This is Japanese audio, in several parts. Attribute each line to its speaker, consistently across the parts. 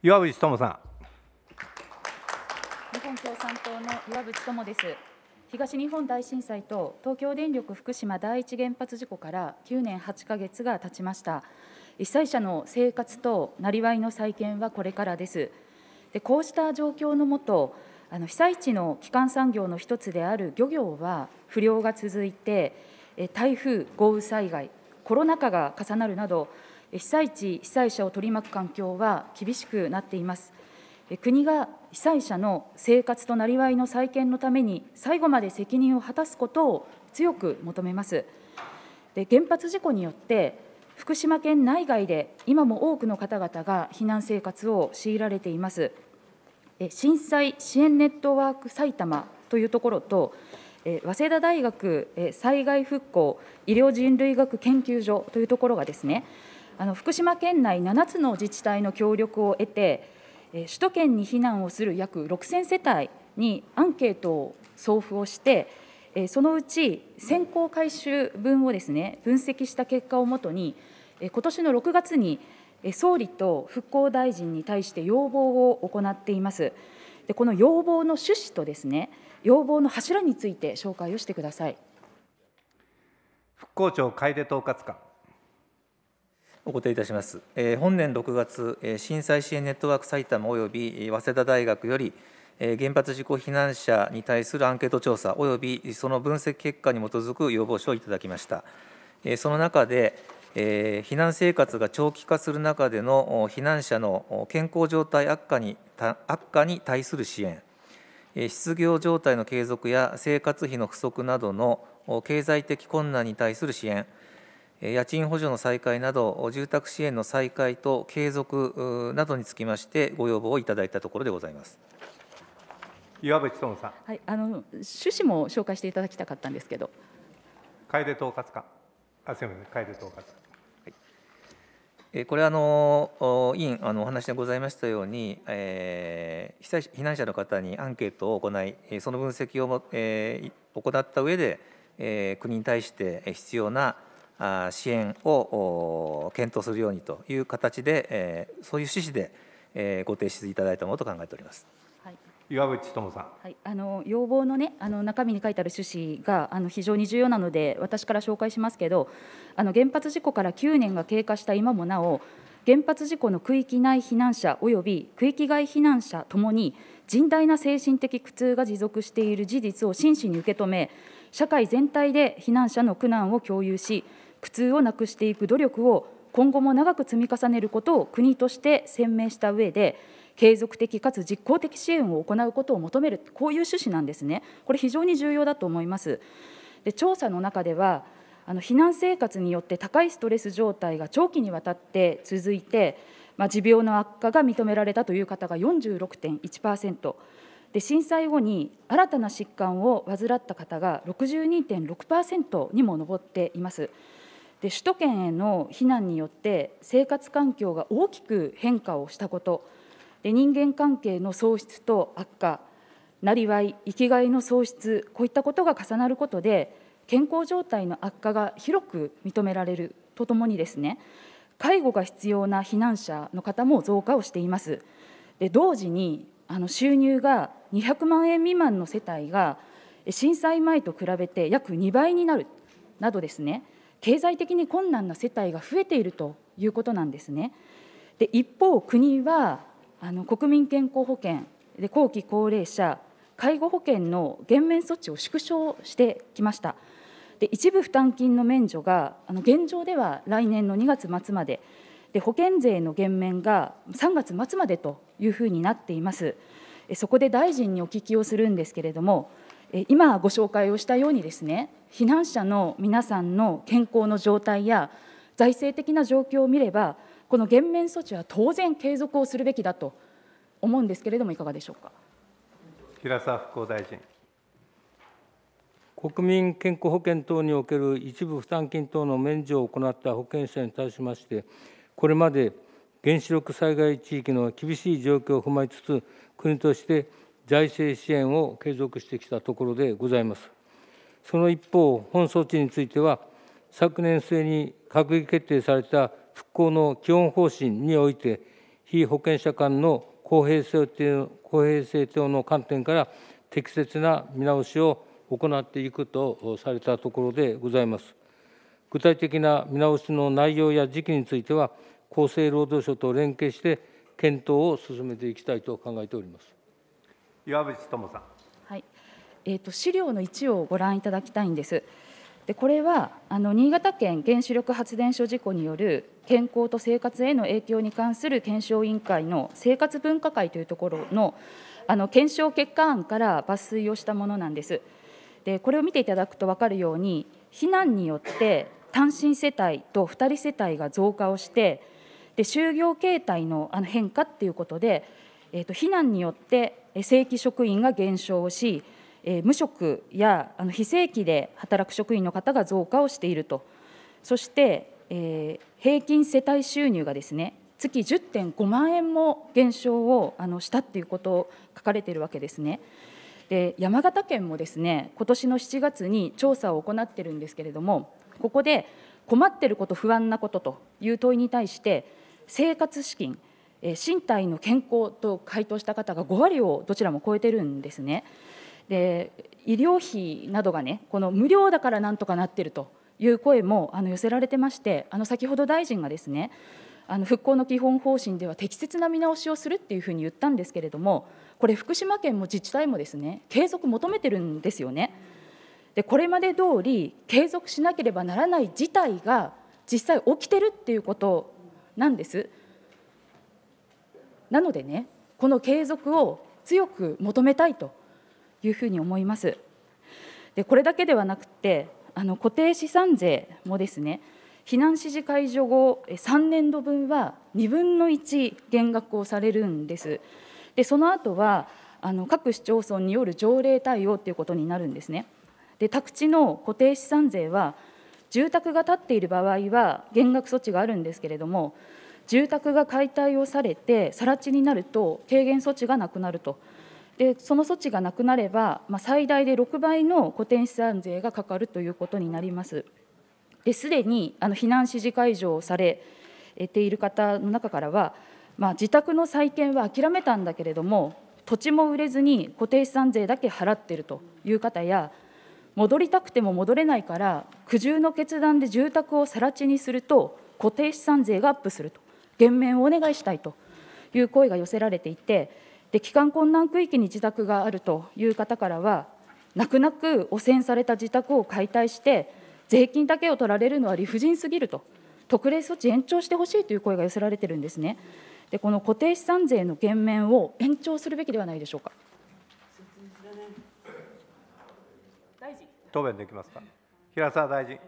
Speaker 1: 岩渕智さん。
Speaker 2: 日本共産党の岩渕智です。東日本大震災と東京電力福島第一原発事故から9年8か月が経ちました。被災者の生活となりわいの再建はこれからです。でこうした状況のもと、あの被災地の基幹産業の一つである漁業は不良が続いて、台風、豪雨災害、コロナ禍が重なるなど、被災地、被災者を取り巻く環境は厳しくなっています。国が被災者の生活となりわいの再建のために、最後まで責任を果たすことを強く求めます。で原発事故によって福島県内外で今も多くの方々が避難生活を強いられています。震災支援ネットワーク埼玉というところと、早稲田大学災害復興医療人類学研究所というところがですね、あの福島県内7つの自治体の協力を得て、首都圏に避難をする約6000世帯にアンケートを送付をして、そのうち先行回収分をですね分析した結果をもとに、今年の6月に総理と復興大臣に対して要望を行っています。でこの要望の趣旨とですね要望の柱について紹介をしてください。復興
Speaker 1: 庁楓統括官。お答えいたします。本年6月、震災支援ネットワーク埼玉及び早稲田大学より、原発事故避難者に対するアンケート調査及びその分析結果に基づく要望書をいただきました。その中で、避難生活が長期化する中での避難者の健康状態悪化に悪化に対する支援、失業状態の継続や生活費の不足などの経済的困難に対する支援、家賃補助の再開など、住宅支援の再開と継続などにつきまして、ご要望をいただいたところでございます。岩渕智さん、
Speaker 2: はい、あの趣旨も紹介していただきたかったんですけど
Speaker 1: 楓統括官あすみません楓統括官、はい、これあの委員あのお話でございましたように、えー、被災避難者の方にアンケートを行いその分析をも、えー、行った上で、えー、国に対して必要な支援を検討するようにという形で、そういう趣旨でご提出いただいたものと考えております。岩渕智さん、
Speaker 2: はい、あの要望の,、ね、あの中身に書いてある趣旨があの非常に重要なので私から紹介しますけどあの原発事故から9年が経過した今もなお原発事故の区域内避難者および区域外避難者ともに甚大な精神的苦痛が持続している事実を真摯に受け止め社会全体で避難者の苦難を共有し苦痛をなくしていく努力を今後も長く積み重ねることを国として鮮明した上で、継続的かつ実効的支援を行うことを求める、こういう趣旨なんですね、これ、非常に重要だと思います。で調査の中ではあの避難生活によって高いストレス状態が長期にわたって続いて、まあ、持病の悪化が認められたという方が46.1%で震災後に新たな疾患を患った方が62.6%にも上っています。で首都圏への避難によって生活環境が大きく変化をしたことで人間関係の喪失と悪化なりわい生きがいの喪失こういったことが重なることで健康状態の悪化が広く認められるとともにですね介護が必要な避難者の方も増加をしていますで同時にあの収入が200万円未満の世帯が震災前と比べて約2倍になるなどですね経済的に困難な世帯が増えているということなんですね。で一方、国はあの国民健康保険で後期高齢者、介護保険の減免措置を縮小してきました。で一部負担金の免除があの現状では来年の2月末までで保険税の減免が3月末までというふうになっています。そこで大臣にお聞きをするんですけれども、今ご紹介をしたようにですね避難者の皆さんの健康の状態や財政的な状況を見ればこの減免措置は当然継続をするべきだと思うんですけれどもいかがでしょうか
Speaker 1: 平沢復興大
Speaker 3: 臣国民健康保険等における一部負担金等の免除を行った保険者に対しましてこれまで原子力災害地域の厳しい状況を踏まえつつ国として財政支援を継続してきたところでございます。その一方、本措置については、昨年末に閣議決定された復興の基本方針において、被保険者間の公平性公平性等の観点から適切な見直しを行っていくとされたところでございます。具体的な見直しの内容や時期については、厚生労働省と連携して検討を進めていきたいと考えております。岩渕智さん。
Speaker 2: はい。えっ、ー、と資料の1をご覧いただきたいんです。でこれはあの新潟県原子力発電所事故による健康と生活への影響に関する検証委員会の生活分科会というところのあの検証結果案から抜粋をしたものなんです。でこれを見ていただくと分かるように避難によって単身世帯と2人世帯が増加をしてで就業形態のあの変化っていうことでえー、と避難によって正規職員が減少し、えー、無職やあの非正規で働く職員の方が増加をしていると、そして、えー、平均世帯収入がですね月10.5万円も減少をあのしたということを書かれているわけですね。で山形県もですね今年の7月に調査を行っているんですけれども、ここで困っていること、不安なことという問いに対して、生活資金、え身体の健康と回答した方が5割をどちらも超えてるんですね。で医療費などがねこの無料だからなんとかなってるという声もあの寄せられてましてあの先ほど大臣がですねあの復興の基本方針では適切な見直しをするっていうふうに言ったんですけれどもこれ福島県も自治体もですね継続求めてるんですよね。でこれまで通り継続しなければならない事態が実際起きてるっていうことなんです。なのでねこの継続を強く求めたいというふうに思いますでこれだけではなくてあの固定資産税もですね避難指示解除後3年度分は2分の1減額をされるんですでその後はあの各市町村による条例対応ということになるんですねで宅地の固定資産税は住宅が建っている場合は減額措置があるんですけれども住宅が解体をされて更地になると軽減措置がなくなると。でその措置がなくなれば、まあ、最大で6倍の固定資産税がかかるということになります。すでにあの避難指示解除をされている方の中からは、まあ、自宅の再建は諦めたんだけれども、土地も売れずに固定資産税だけ払っているという方や、戻りたくても戻れないから、苦渋の決断で住宅を更地にすると、固定資産税がアップすると。減免をお願いしたいという声が寄せられていて、で帰還困難区域に自宅があるという方からは、泣く泣く汚染された自宅を解体して、税金だけを取られるのは理不尽すぎると、特例措置延長してほしいという声が寄せられてるんですね。でこの固定資産税の減免を延長するべきではないでしょうか。
Speaker 1: 答弁できますか。平沢大臣。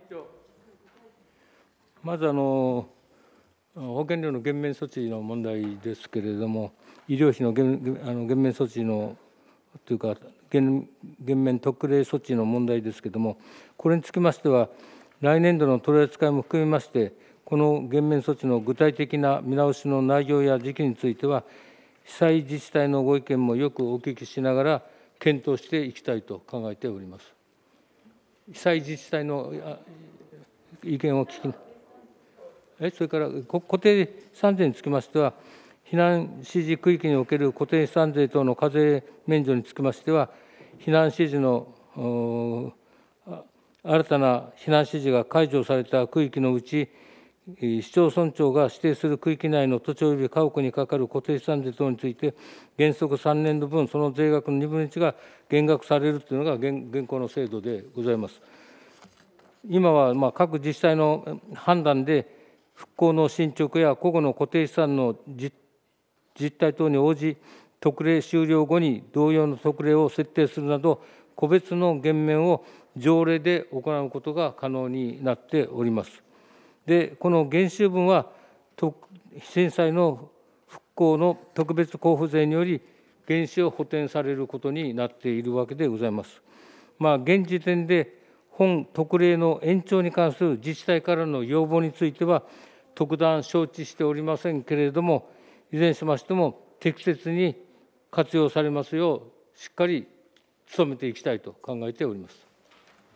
Speaker 3: まずあの保険料の減免措置の問題ですけれども医療費の減あの減免措置のというか減減免特例措置の問題ですけれどもこれにつきましては来年度の取り扱いも含めましてこの減免措置の具体的な見直しの内容や時期については被災自治体のご意見もよくお聞きしながら検討していきたいと考えております。被災自治体の意見を聞きそれから固定資産税につきましては、避難指示区域における固定資産税等の課税免除につきましては、避難指示の新たな避難指示が解除された区域のうち、市町村長が指定する区域内の土地及び家屋にかかる固定資産税等について、原則3年度分、その税額の2分の1が減額されるというのが現行の制度でございます。今はま各自治体の判断で、復興の進捗や個々の固定資産の実態等に応じ、特例終了後に同様の特例を設定するなど、個別の減免を条例で行うことが可能になっております。で、この減収分は、震災の復興の特別交付税により、減収を補填されることになっているわけでございます。まあ、現時点で本特例の延長に関する自治体からの要望については、特段承知しておりませんけれども、いずれにしましても、適切に活用されますよう、しっかり努めていきたいと考えております。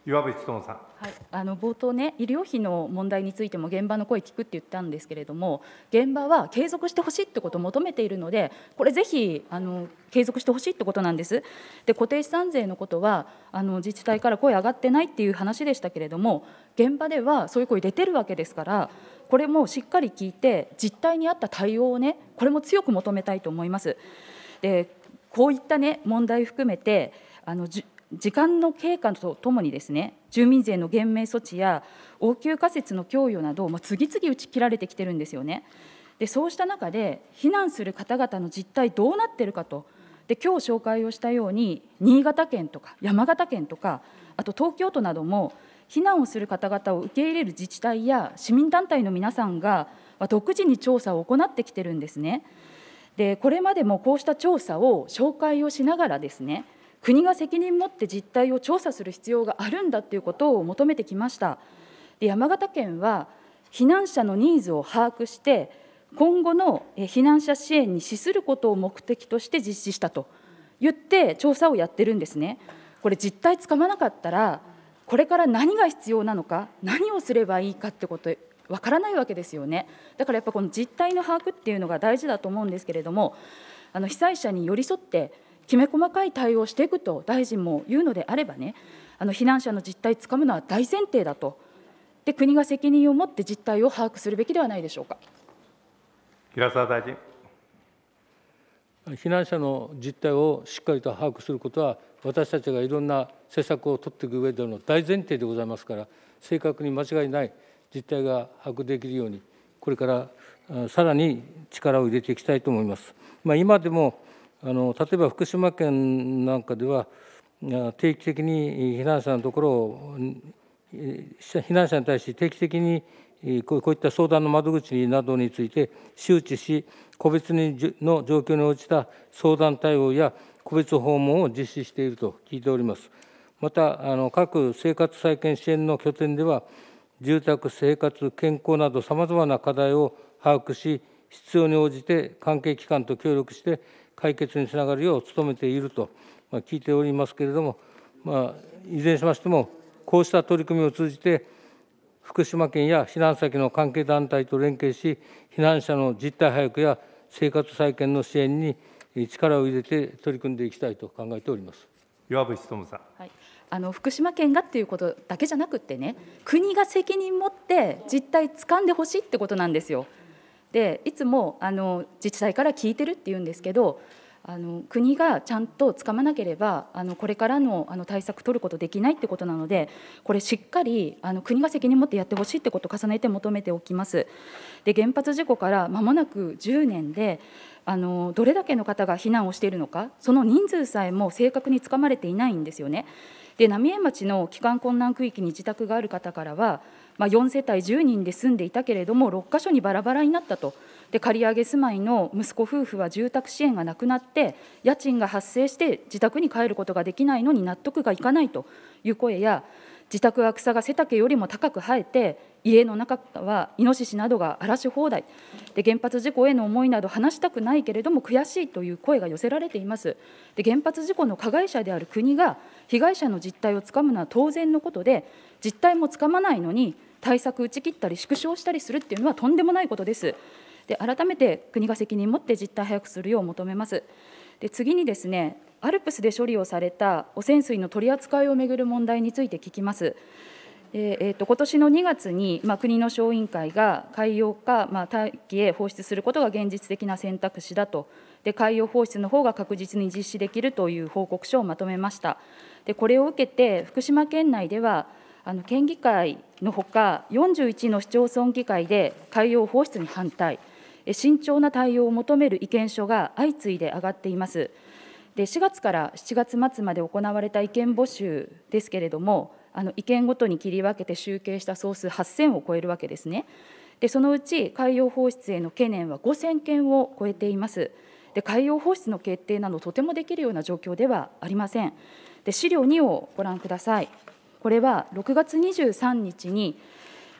Speaker 3: 岩渕智さん、は
Speaker 2: い、あの冒頭ね医療費の問題についても現場の声聞くって言ったんですけれども現場は継続してほしいってことを求めているのでこれぜひあの継続してほしいってことなんですで固定資産税のことはあの自治体から声上がってないっていう話でしたけれども現場ではそういう声出てるわけですからこれもしっかり聞いて実態に合った対応をねこれも強く求めたいと思いますでこういったね問題含めてあの時間の経過とともにですね住民税の減免措置や応急仮設の供与など、まあ、次々打ち切られてきてるんですよね。でそうした中で避難する方々の実態どうなってるかとで今日紹介をしたように新潟県とか山形県とかあと東京都なども避難をする方々を受け入れる自治体や市民団体の皆さんが独自に調査を行ってきてるんですね。でこれまでもこうした調査を紹介をしながらですね国が責任持って実態を調査する必要があるんだということを求めてきました。で山形県は避難者のニーズを把握して、今後の避難者支援に資することを目的として実施したと言って、調査をやってるんですね。これ、実態つかまなかったら、これから何が必要なのか、何をすればいいかってこと、わからないわけですよね。だからやっぱこの実態の把握っていうのが大事だと思うんですけれども、あの被災者に寄り添って、きめ細かい対応をしていくと大臣も言うのであればね、あの避難者の実態つかむのは大前提だと、で国が責任を持って実態を把握するべきではないでしょうか。
Speaker 1: 平沢大臣
Speaker 3: 避難者の実態をしっかりと把握することは、私たちがいろんな政策を取っていく上での大前提でございますから、正確に間違いない実態が把握できるように、これからさらに力を入れていきたいと思います。まあ、今でもあの例えば福島県なんかでは定期的に避難者のところを避難者に対して定期的にこういった相談の窓口などについて周知し個別の状況に応じた相談対応や個別訪問を実施していると聞いております。またあの各生活再建支援の拠点では住宅生活健康などさまざまな課題を把握し必要に応じて関係機関と協力して解決につながるよう努めていると、ま聞いておりますけれども、まいずれにしましてもこうした取り組みを通じて福島県や避難先の関係団体と連携し避難者の実態把握や生活再建の支援に力を入れて取り組んでいきたいと考えております。岩渕智
Speaker 2: さん、はい、あの福島県がっていうことだけじゃなくてね国が責任持って実態掴んでほしいってことなんですよでいつもあの自治体から聞いてるっていうんですけどあの国がちゃんとつかまなければあのこれからのあの対策取ることできないってことなのでこれしっかりあの国が責任持ってやってほしいってことを重ねて求めておきます。で原発事故から間もなく10年であのどれだけの方が避難をしているのかその人数さえも正確につかまれていないんですよね。で浪江町の帰還困難区域に自宅がある方からはまあ、4世帯10人で住んでいたけれども6か所にバラバラになったとで借り上げ住まいの息子夫婦は住宅支援がなくなって家賃が発生して自宅に帰ることができないのに納得がいかないという声や自宅は草が背丈よりも高く生えて家の中はイノシシなどが荒らし放題で原発事故への思いなど話したくないけれども悔しいという声が寄せられていますで原発事故の加害者である国が被害者の実態をつかむのは当然のことで実態もつかまないのに、対策打ち切ったり縮小したりするっていうのはとんでもないことです。で改めて国が責任を持って実態把握するよう求めます。で次にですね、アルプスで処理をされた汚染水の取り扱いをめぐる問題について聞きます。えー、と今年の2月に、まあ、国の小委員会が海洋か、まあ、大気へ放出することが現実的な選択肢だとで、海洋放出の方が確実に実施できるという報告書をまとめました。でこれを受けて、福島県内では、あの県議会のほか、41の市町村議会で海洋放出に反対、慎重な対応を求める意見書が相次いで上がっています。で4月から7月末まで行われた意見募集ですけれども、あの意見ごとに切り分けて集計した総数8000を超えるわけですね。でそのうち海洋放出への懸念は5000件を超えています。で海洋放出の決定などとてもできるような状況ではありません。で資料2をご覧ください。これは6月23日に、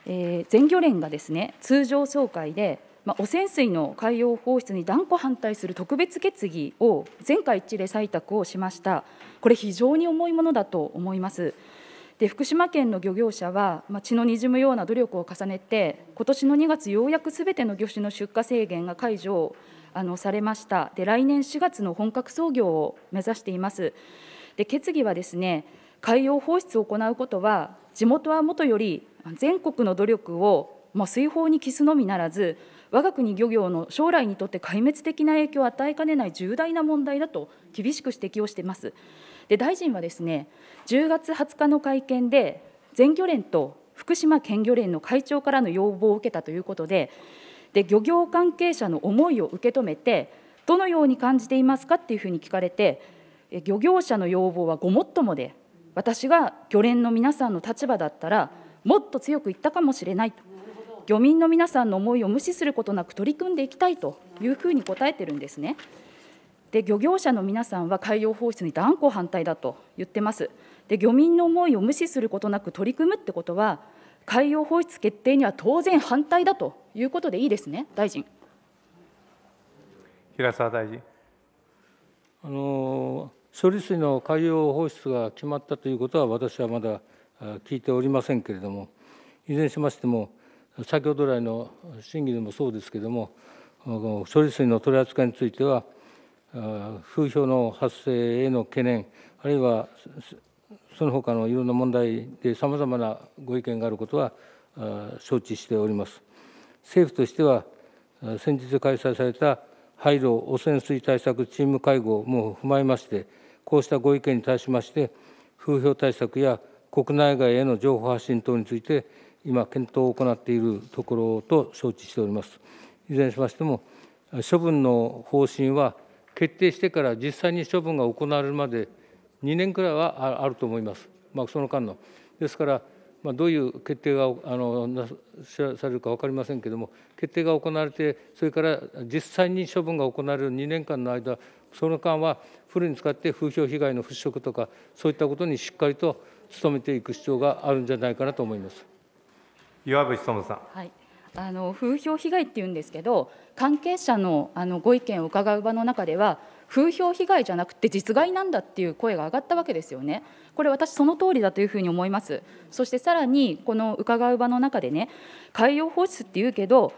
Speaker 2: えー、全漁連がですね通常総会で、まあ、汚染水の海洋放出に断固反対する特別決議を全会一致で採択をしました、これ、非常に重いものだと思います。で福島県の漁業者は、まあ、血のにじむような努力を重ねて、今年の2月、ようやくすべての魚種の出荷制限が解除あのされましたで、来年4月の本格操業を目指しています。で決議はですね海洋放出を行うことは、地元はもとより全国の努力を、まあ、水泡に帰すのみならず、我が国漁業の将来にとって壊滅的な影響を与えかねない重大な問題だと厳しく指摘をしています。で大臣はですね、10月20日の会見で、全漁連と福島県漁連の会長からの要望を受けたということで、で漁業関係者の思いを受け止めて、どのように感じていますかっていうふうに聞かれて、漁業者の要望はごもっともで、私が漁連の皆さんの立場だったら、もっと強く言ったかもしれないと、漁民の皆さんの思いを無視することなく取り組んでいきたいというふうに答えてるんですね。で漁業者の皆さんは海洋放出に断固反対だと言ってます。で漁民の思いを無視することなく取り組むってことは、海洋放出決定には当然反対だということでいいですね、大臣。
Speaker 3: 平沢大臣あのー処理水の海洋放出が決まったということは私はまだ聞いておりませんけれどもいずれにしましても先ほど来の審議でもそうですけれども処理水の取り扱いについては風評の発生への懸念あるいはその他のいろんな問題でさまざまなご意見があることは承知しております。政府としては先日開催された廃炉汚染水対策チーム会合も踏まえましてこうしたご意見に対しまして風評対策や国内外への情報発信等について今検討を行っているところと承知しておりますいずれにしましても処分の方針は決定してから実際に処分が行われるまで2年くらいはあると思います、まあ、その間の。ですから、まあ、どういう決定があのされるか分かりませんけれども、決定が行われて、それから実際に処分が行われる2年間の間、その間はフルに使って風評被害の払拭とかそういったことにしっかりと努めていく必要があるんじゃないかなと思います岩渕智さん、
Speaker 2: はい、あの風評被害っていうんですけど関係者のあのご意見を伺う場の中では風評被害じゃなくて実害なんだっていう声が上がったわけですよね。これ私その通りだというふうに思います。そしてさらにこの伺う場の中でね海洋放出っていうけど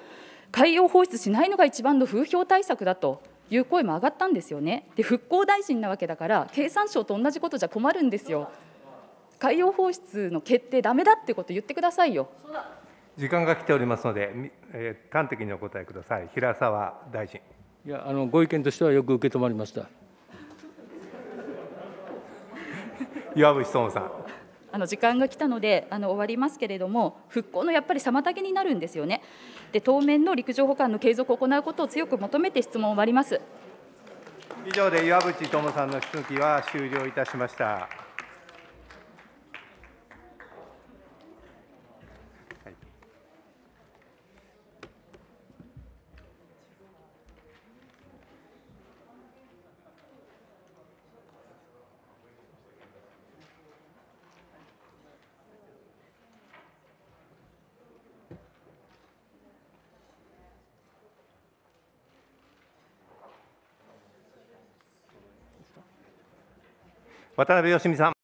Speaker 2: 海洋放出しないのが一番の風評対策だという声も上がったんですよね。で復興大臣なわけだから経産省と同じことじゃ困るんですよ。海洋放出の決定だめだってこと言ってくださいよ。
Speaker 1: 時間
Speaker 3: が来ておりますので、
Speaker 1: えー、端的にお答えください。平沢大臣。
Speaker 3: いやあのご意見としてはよく受け止まりました。岩渕友さん。
Speaker 2: あの時間が来たのであの終わりますけれども復興のやっぱり妨げになるんですよねで当面の陸上保管の継続を行うことを強く求めて質問を終わります
Speaker 1: 以上で岩渕友さんの質疑は終了いたしました。渡辺芳美さん。